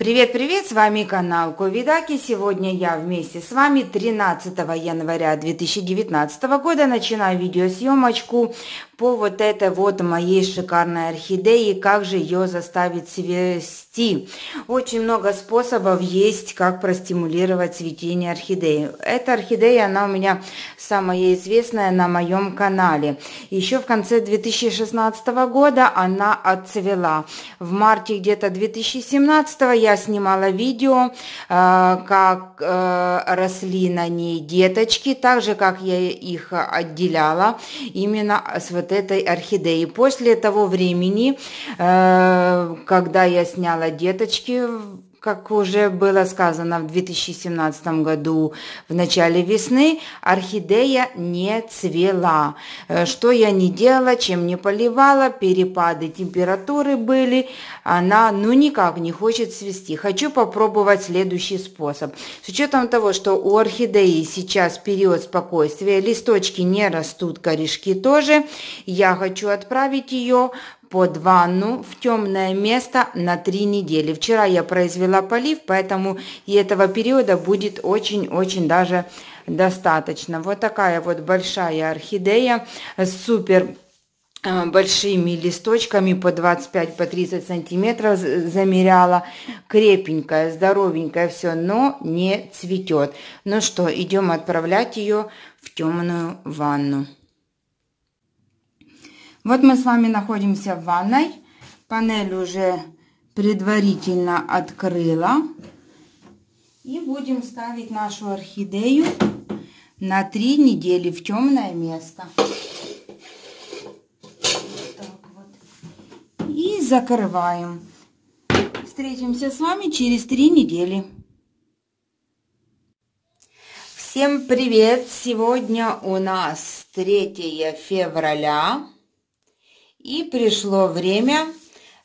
Привет-привет, с вами канал Ковидаки. Сегодня я вместе с вами 13 января 2019 года начинаю видеосъемочку по вот этой вот моей шикарной орхидеи, как же ее заставить цвести. Очень много способов есть, как простимулировать цветение орхидеи. Эта орхидея, она у меня самая известная на моем канале. Еще в конце 2016 года она отцвела. В марте где-то 2017 я я снимала видео, э, как э, росли на ней деточки, так же, как я их отделяла именно с вот этой орхидеи. После того времени, э, когда я сняла деточки, как уже было сказано в 2017 году, в начале весны, орхидея не цвела. Э, что я не делала, чем не поливала, перепады температуры были, она ну никак не хочет свести. Хочу попробовать следующий способ. С учетом того, что у орхидеи сейчас период спокойствия, листочки не растут, корешки тоже, я хочу отправить ее под ванну в темное место на 3 недели. Вчера я произвела полив, поэтому и этого периода будет очень-очень даже достаточно. Вот такая вот большая орхидея, с супер а, большими листочками по 25 по 30 сантиметров замеряла крепенькая здоровенькая все но не цветет ну что идем отправлять ее в темную ванну вот мы с вами находимся в ванной. Панель уже предварительно открыла. И будем ставить нашу орхидею на три недели в темное место. Вот вот. И закрываем. Встретимся с вами через три недели. Всем привет! Сегодня у нас 3 февраля. И пришло время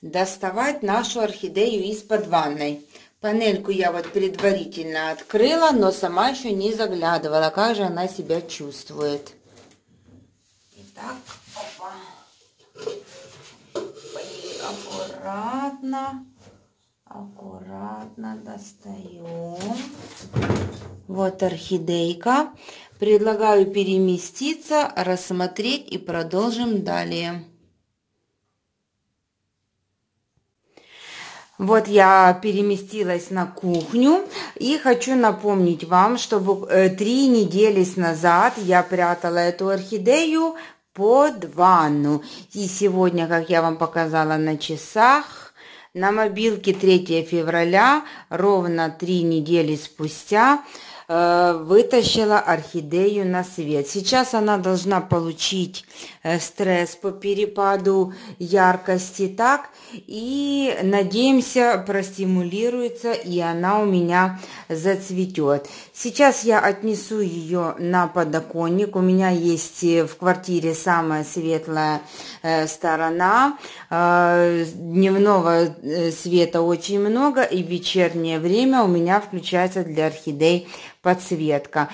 доставать нашу орхидею из-под ванной. Панельку я вот предварительно открыла, но сама еще не заглядывала, как же она себя чувствует. Итак, опа. Аккуратно, аккуратно достаем. Вот орхидейка. Предлагаю переместиться, рассмотреть и продолжим далее. Вот я переместилась на кухню и хочу напомнить вам, что э, три недели назад я прятала эту орхидею под ванну. И сегодня, как я вам показала на часах, на мобилке 3 февраля, ровно три недели спустя, Э, вытащила орхидею на свет. Сейчас она должна получить э, стресс по перепаду яркости, так, и, надеемся, простимулируется, и она у меня зацветет. Сейчас я отнесу ее на подоконник, у меня есть э, в квартире самая светлая сторона, дневного света очень много, и в вечернее время у меня включается для орхидей подсветка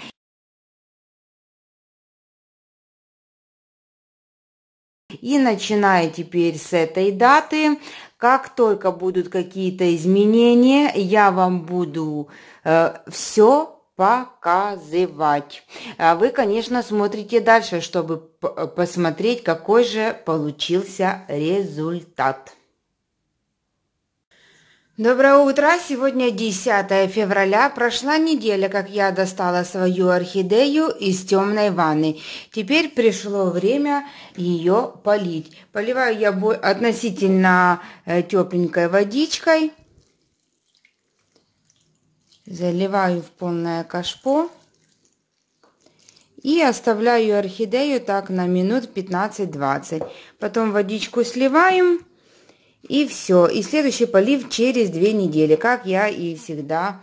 И начиная теперь с этой даты, как только будут какие-то изменения, я вам буду э, все показывать. А вы, конечно, смотрите дальше, чтобы посмотреть, какой же получился результат. Доброе утро! Сегодня 10 февраля. Прошла неделя, как я достала свою орхидею из темной ванны. Теперь пришло время ее полить. Поливаю я относительно э, тепленькой водичкой. Заливаю в полное кашпо. И оставляю орхидею так на минут 15-20. Потом водичку сливаем и все. И следующий полив через две недели, как я и всегда.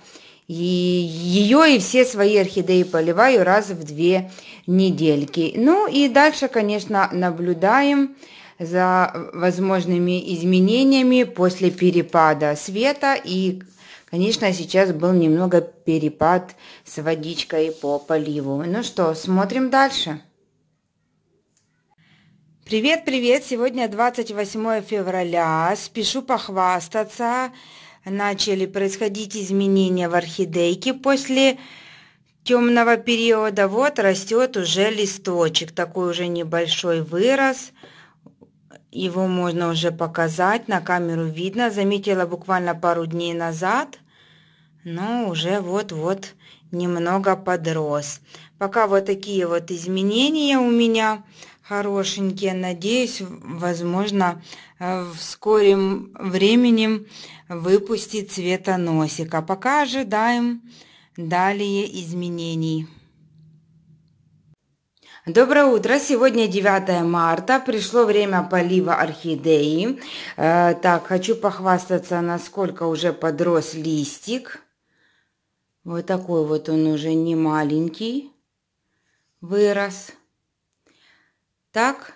И ее и все свои орхидеи поливаю раз в две недельки. Ну и дальше, конечно, наблюдаем за возможными изменениями после перепада света. И, конечно, сейчас был немного перепад с водичкой по поливу. Ну что, смотрим дальше. Привет, привет! Сегодня 28 февраля. Спешу похвастаться. Начали происходить изменения в орхидейке после темного периода. Вот растет уже листочек. Такой уже небольшой вырос. Его можно уже показать. На камеру видно. Заметила буквально пару дней назад. Но уже вот-вот немного подрос. Пока вот такие вот изменения у меня хорошенькие. Надеюсь, возможно, э, в скором времени выпустит цветоносик. А пока ожидаем далее изменений. Доброе утро! Сегодня 9 марта, пришло время полива орхидеи. Э, так, хочу похвастаться, насколько уже подрос листик. Вот такой вот он уже не маленький, вырос. Вырос. Так,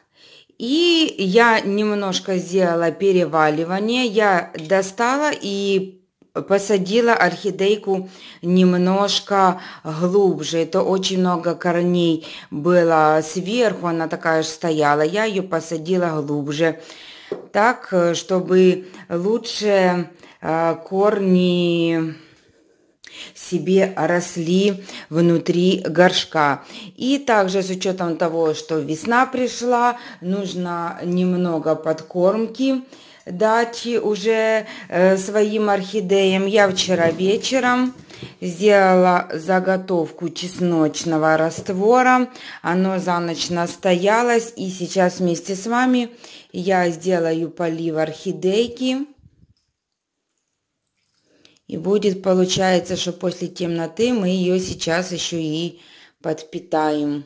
и я немножко сделала переваливание, я достала и посадила орхидейку немножко глубже. Это очень много корней было сверху, она такая же стояла. Я ее посадила глубже, так, э, чтобы лучше э, корни себе росли внутри горшка. И также с учетом того, что весна пришла, нужно немного подкормки дать уже э, своим орхидеям. Я вчера вечером сделала заготовку чесночного раствора. Оно за ночь настоялось. И сейчас вместе с вами я сделаю полив орхидейки. И будет, получается, что после темноты мы ее сейчас еще и подпитаем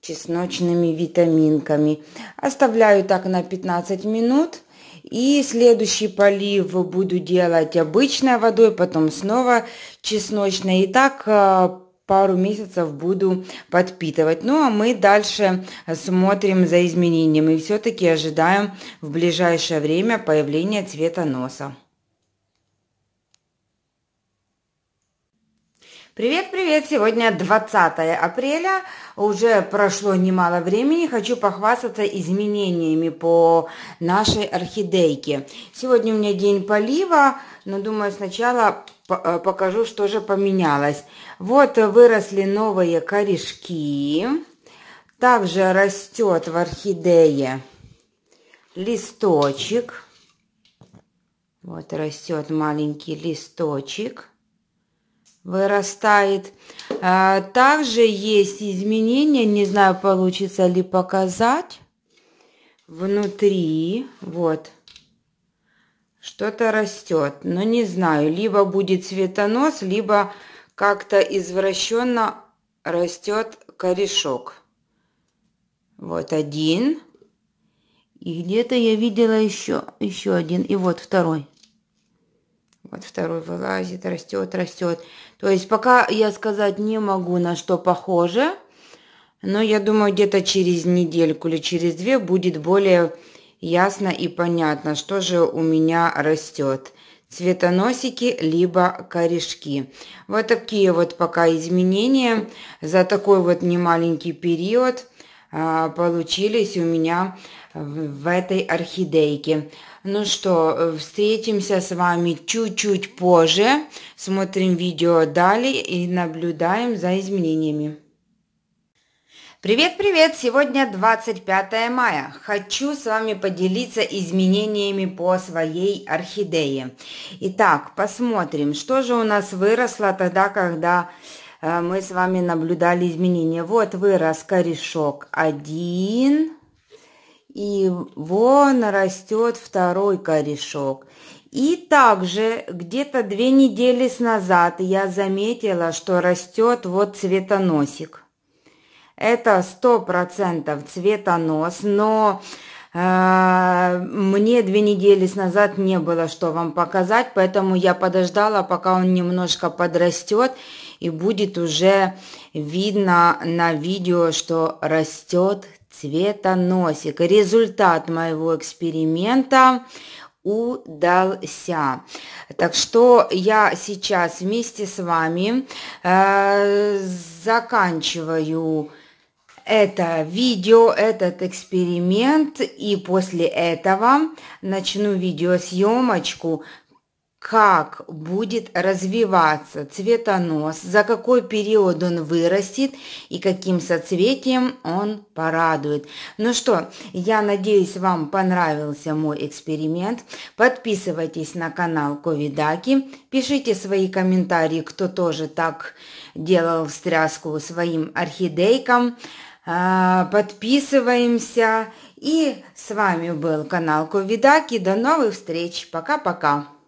чесночными витаминками. Оставляю так на 15 минут. И следующий полив буду делать обычной водой, потом снова чесночной. И так э, пару месяцев буду подпитывать. Ну а мы дальше смотрим за изменениями и все-таки ожидаем в ближайшее время появления цвета носа. Привет-привет! Сегодня 20 апреля, уже прошло немало времени, хочу похвастаться изменениями по нашей орхидейке. Сегодня у меня день полива, но думаю сначала э, покажу, что же поменялось. Вот выросли новые корешки, также растет в орхидее листочек, вот растет маленький листочек вырастает. А, также есть изменения, не знаю, получится ли показать. Внутри, вот, что-то растет, но не знаю, либо будет цветонос, либо как-то извращенно растет корешок. Вот один. И где-то я видела еще, еще один. И вот второй. Вот второй вылазит, растет, растет. То есть пока я сказать не могу, на что похоже, но я думаю, где-то через недельку или через две будет более ясно и понятно, что же у меня растет. Цветоносики, либо корешки. Вот такие вот пока изменения за такой вот немаленький период. А, получились у меня в этой орхидейке. Ну что, э, встретимся с вами чуть-чуть позже, смотрим видео далее и наблюдаем за изменениями. Привет-привет! Сегодня 25 мая. Хочу с вами поделиться изменениями по своей орхидее. Итак, посмотрим, что же у нас выросло тогда, когда Э, мы с вами наблюдали изменения. Вот вырос корешок один, и вон растет второй корешок. И также где-то две недели с назад я заметила, что растет вот цветоносик. Это сто процентов цветонос, но э, мне две недели с назад не было что вам показать, поэтому я подождала, пока он немножко подрастет, и будет уже видно на видео, что растет цветоносик. Результат моего эксперимента удался. Так что я сейчас вместе с вами э, заканчиваю это видео, этот эксперимент, и после этого начну видеосъемочку, как будет развиваться цветонос, за какой период он вырастет и каким соцветием он порадует. Ну что, я надеюсь, вам понравился мой эксперимент. Подписывайтесь на канал Ковидаки, пишите свои комментарии, кто тоже так делал встряску своим орхидейкам. А, подписываемся. И с вами был канал Ковидаки. До новых встреч. Пока-пока.